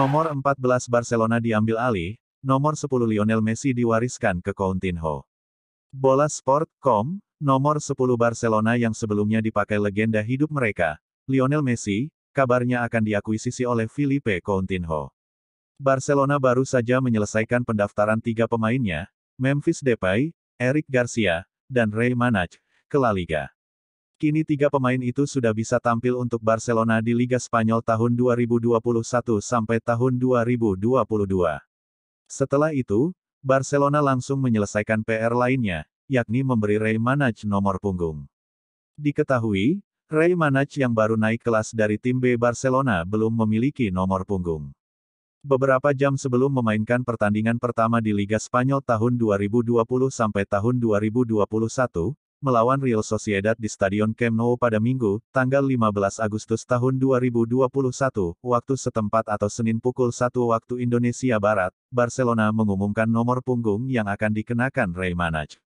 Nomor 14 Barcelona diambil alih, nomor 10 Lionel Messi diwariskan ke Coutinho. Bola Sport.com, nomor 10 Barcelona yang sebelumnya dipakai legenda hidup mereka, Lionel Messi, kabarnya akan diakuisisi oleh Felipe Coutinho. Barcelona baru saja menyelesaikan pendaftaran tiga pemainnya, Memphis Depay, Eric Garcia, dan Ray Manaj, ke La Liga. Kini tiga pemain itu sudah bisa tampil untuk Barcelona di Liga Spanyol tahun 2021 sampai tahun 2022. Setelah itu, Barcelona langsung menyelesaikan PR lainnya, yakni memberi Ray Manaj nomor punggung. Diketahui, Ray Manaj yang baru naik kelas dari tim B Barcelona belum memiliki nomor punggung. Beberapa jam sebelum memainkan pertandingan pertama di Liga Spanyol tahun 2020 sampai tahun 2021, melawan Real Sociedad di Stadion Camp Nou pada Minggu, tanggal 15 Agustus tahun 2021, waktu setempat atau Senin pukul 1 waktu Indonesia Barat, Barcelona mengumumkan nomor punggung yang akan dikenakan Ray Manaj.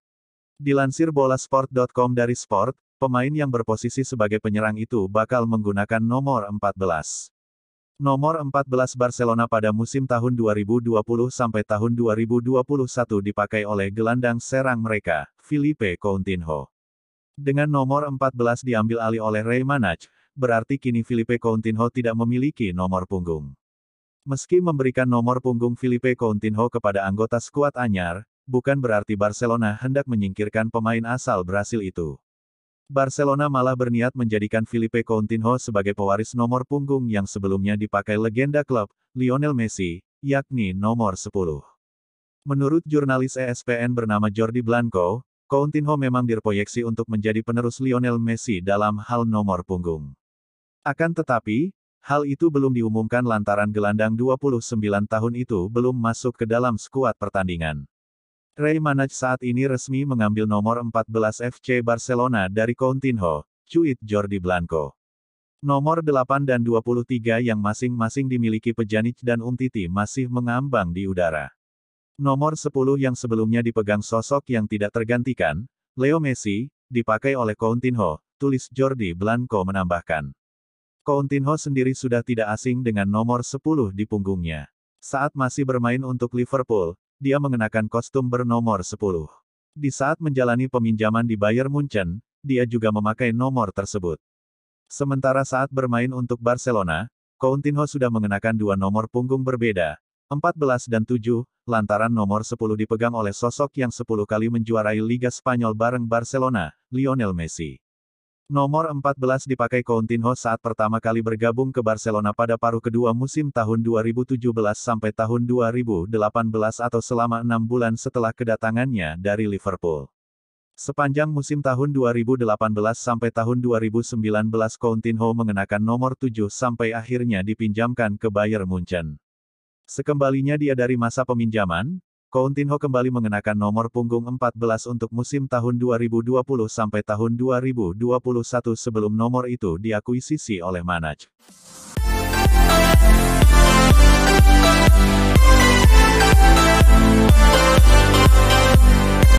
Dilansir bolasport.com dari Sport, pemain yang berposisi sebagai penyerang itu bakal menggunakan nomor 14. Nomor 14 Barcelona pada musim tahun 2020 sampai tahun 2021 dipakai oleh gelandang serang mereka, Felipe Coutinho. Dengan nomor 14 diambil alih oleh Ray Manaj, berarti kini Felipe Coutinho tidak memiliki nomor punggung. Meski memberikan nomor punggung Felipe Coutinho kepada anggota skuad Anyar, bukan berarti Barcelona hendak menyingkirkan pemain asal Brasil itu. Barcelona malah berniat menjadikan Felipe Coutinho sebagai pewaris nomor punggung yang sebelumnya dipakai legenda klub, Lionel Messi, yakni nomor 10. Menurut jurnalis ESPN bernama Jordi Blanco, Coutinho memang direproyeksi untuk menjadi penerus Lionel Messi dalam hal nomor punggung. Akan tetapi, hal itu belum diumumkan lantaran gelandang 29 tahun itu belum masuk ke dalam skuad pertandingan. Ray Manaj saat ini resmi mengambil nomor 14 FC Barcelona dari Coutinho, cuit Jordi Blanco. Nomor 8 dan 23 yang masing-masing dimiliki Pejanic dan Umtiti masih mengambang di udara. Nomor 10 yang sebelumnya dipegang sosok yang tidak tergantikan, Leo Messi, dipakai oleh Coutinho, tulis Jordi Blanco menambahkan. Coutinho sendiri sudah tidak asing dengan nomor 10 di punggungnya. Saat masih bermain untuk Liverpool, dia mengenakan kostum bernomor 10. Di saat menjalani peminjaman di Bayern Munchen, dia juga memakai nomor tersebut. Sementara saat bermain untuk Barcelona, Coutinho sudah mengenakan dua nomor punggung berbeda, 14 dan 7, lantaran nomor 10 dipegang oleh sosok yang 10 kali menjuarai Liga Spanyol bareng Barcelona, Lionel Messi. Nomor 14 dipakai Coutinho saat pertama kali bergabung ke Barcelona pada paruh kedua musim tahun 2017 sampai tahun 2018 atau selama enam bulan setelah kedatangannya dari Liverpool. Sepanjang musim tahun 2018 sampai tahun 2019 Coutinho mengenakan nomor 7 sampai akhirnya dipinjamkan ke Bayern Munchen. Sekembalinya dia dari masa peminjaman, Kountinho kembali mengenakan nomor punggung 14 untuk musim tahun 2020 sampai tahun 2021 sebelum nomor itu diakuisisi oleh Manaj.